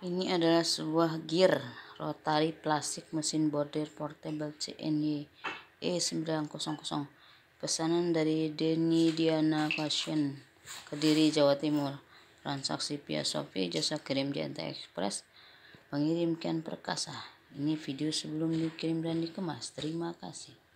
Ini adalah sebuah gear rotary plastik mesin bordir portable CNY E900. Pesanan dari denny Diana Fashion, Kediri, Jawa Timur. Transaksi via Shopee, jasa kirim di Anta Express, pengirimkan perkasa. Ini video sebelum dikirim dan dikemas. Terima kasih.